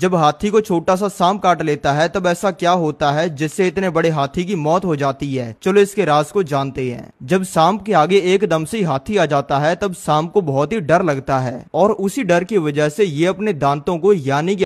जब हाथी को छोटा सा सांप काट लेता है तब ऐसा क्या होता है जिससे इतने बड़े हाथी की मौत हो जाती है चलो इसके राज को जानते हैं जब सांप के आगे एकदम से हाथी आ जाता है तब सांप को बहुत ही डर लगता है और उसी डर की वजह से ये अपने दांतों को यानी